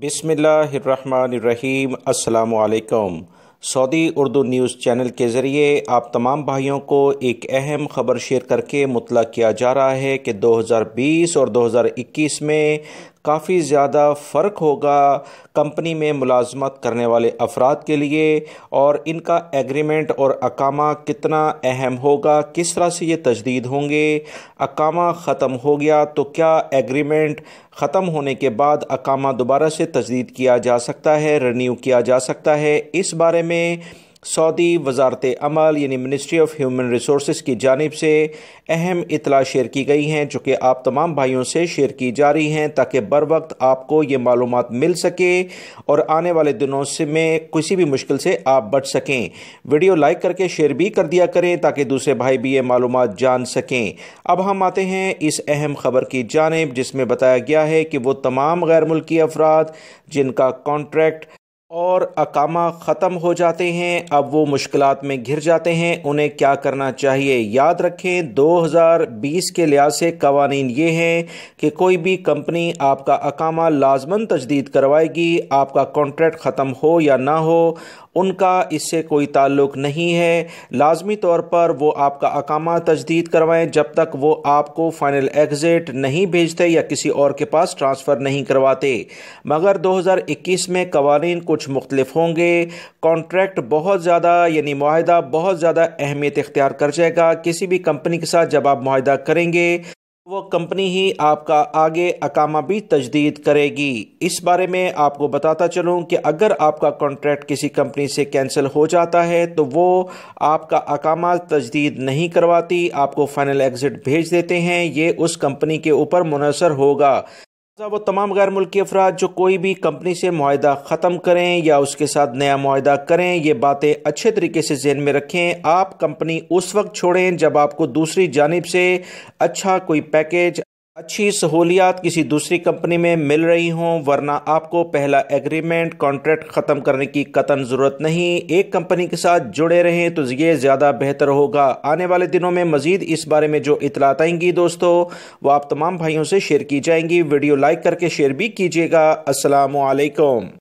बिसमीम अल्लाम Saudi Urdu news channel के ज़रिए आप तमाम भाइयों को एक अहम ख़बर शेयर करके मुतला किया जा रहा है कि 2020 और 2021 में काफ़ी ज़्यादा फ़र्क होगा कंपनी में मुलाजमत करने वाले अफराद के लिए और इनका एग्रीमेंट और अकामा कितना अहम होगा किस तरह से ये तजदीद होंगे अकामा ख़त्म हो गया तो क्या एग्रीमेंट ख़त्म होने के बाद अकामा दोबारा से तजदीद किया जा सकता है रिन्यू किया जा सकता है इस बारे में सऊदी वजारत अमल यानी मिनिस्ट्री ऑफ ह्यूमन रिसोर्स की जानब से अहम इतला शेयर की गई हैं जो कि आप तमाम भाइयों से शेयर की जा रही हैं ताकि बर वक्त आपको ये मालूम मिल सके और आने वाले दिनों से में किसी भी मुश्किल से आप बच सकें वीडियो लाइक करके शेयर भी कर दिया करें ताकि दूसरे भाई भी ये मालूम जान सकें अब हम आते हैं इस अहम खबर की जानब जिसमें बताया गया है कि वो तमाम गैर मुल्की अफराद जिनका कॉन्ट्रैक्ट और अकामा ख़त्म हो जाते हैं अब वो मुश्किल में घिर जाते हैं उन्हें क्या करना चाहिए याद रखें 2020 के लिहाज से कवानीन ये हैं कि कोई भी कंपनी आपका अकामा लाजमन तजदीद करवाएगी आपका कॉन्ट्रैक्ट ख़त्म हो या ना हो उनका इससे कोई ताल्लुक नहीं है लाजमी तौर पर वो आपका अकामा तजदीद करवाएं जब तक वो आपको फ़ाइनल एग्ज़िट नहीं भेजते या किसी और के पास ट्रांसफ़र नहीं करवाते मगर 2021 में कवानीन को कुछ मुख्तलिफ होंगे कॉन्ट्रैक्ट बहुत ज़्यादा यानी माहिदा बहुत ज़्यादा अहमियत इख्तियार कर जाएगा किसी भी कंपनी के साथ जब आप माहिदा करेंगे वो कंपनी ही आपका आगे अकामा भी तजदीद करेगी इस बारे में आपको बताता चलूँ कि अगर आपका कॉन्ट्रैक्ट किसी कंपनी से कैंसिल हो जाता है तो वो आपका अकामा तजदीद नहीं करवाती आपको फाइनल एग्ज़िट भेज देते हैं ये उस कंपनी के ऊपर मुनसर होगा वो तमाम गैर मुल्की अफराद जो कोई भी कंपनी से माहदा ख़त्म करें या उसके साथ नया माहदा करें ये बातें अच्छे तरीके से जहन में रखें आप कंपनी उस वक्त छोड़ें जब आपको दूसरी जानब से अच्छा कोई पैकेज अच्छी सहूलियात किसी दूसरी कंपनी में मिल रही हों वरना आपको पहला एग्रीमेंट कॉन्ट्रैक्ट ख़त्म करने की कतन ज़रूरत नहीं एक कंपनी के साथ जुड़े रहें तो ये ज़्यादा बेहतर होगा आने वाले दिनों में मज़ीद इस बारे में जो इतलात आएंगी दोस्तों वो आप तमाम भाइयों से शेयर की जाएंगी वीडियो लाइक करके शेयर भी कीजिएगा असलकम